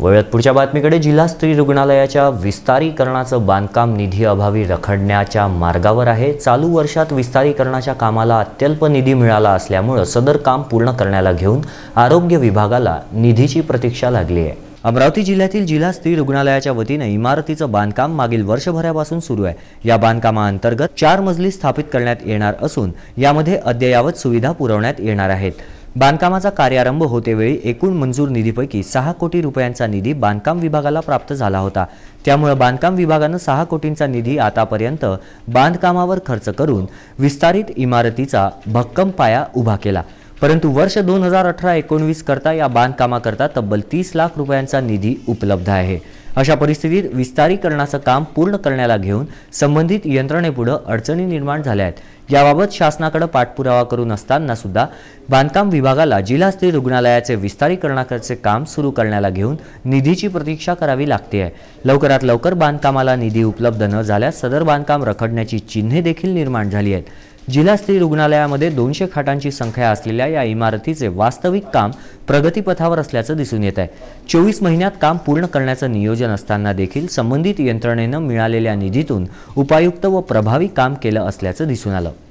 वळत पुढच्या बातमीकडे जिल्हा स्त्री रुग्णालयाच्या विस्तारीकरणाचं बांधकाम निधी अभावी रखडण्याच्या मार्गावर आहे चालू वर्षात विस्तारीकरणाच्या कामाला अत्यल्प निधी मिळाला असल्यामुळं सदर काम पूर्ण करण्याला घेऊन आरोग्य विभागाला निधीची प्रतीक्षा लागली आहे अमरावती जिल्ह्यातील जिल्हा स्त्री रुग्णालयाच्या वतीने इमारतीचं बांधकाम मागील वर्षभरापासून सुरू आहे या बांधकामाअंतर्गत चार मजली स्थापित करण्यात येणार असून यामध्ये अद्ययावत सुविधा पुरवण्यात येणार आहेत बांधकामाचा कार्यारंभ होतेवेळी एकूण मंजूर निधीपैकी सहा कोटी रुपयांचा निधी बांधकाम विभागाला प्राप्त झाला होता त्यामुळे बांधकाम विभागानं सहा कोटींचा निधी आतापर्यंत बांधकामावर खर्च करून विस्तारित इमारतीचा भक्कम पाया उभा केला परंतु वर्ष दोन हजार अठरा एकोणवीस करता या बांधकामाकरता तब्बल तीस लाख रुपयांचा निधी उपलब्ध आहे अशा परिस्थितीत विस्तारीकरणाचं काम पूर्ण करण्याला घेऊन संबंधित यंत्रणेपुढं अडचणी निर्माण झाल्या आहेत याबाबत शासनाकडे पाठपुरावा करून असताना सुद्धा बांधकाम विभागाला जिल्हास्तरीय रुग्णालयाचे विस्तारीकरणाचे काम सुरू करण्याला घेऊन निधीची प्रतीक्षा करावी लागते आहे लवकरात लवकर बांधकामाला निधी उपलब्ध न झाल्यास सदर बांधकाम रखडण्याची चिन्हे देखील निर्माण झाली आहेत जिल्हा स्त्री रुग्णालयामध्ये दोनशे खाटांची संख्या असलेल्या या इमारतीचे वास्तविक काम प्रगतीपथावर असल्याचं दिसून येत आहे चोवीस महिन्यात काम पूर्ण करण्याचं नियोजन असताना देखील संबंधित यंत्रणेनं मिळालेल्या निधीतून उपायुक्त व प्रभावी काम केलं असल्याचं दिसून आलं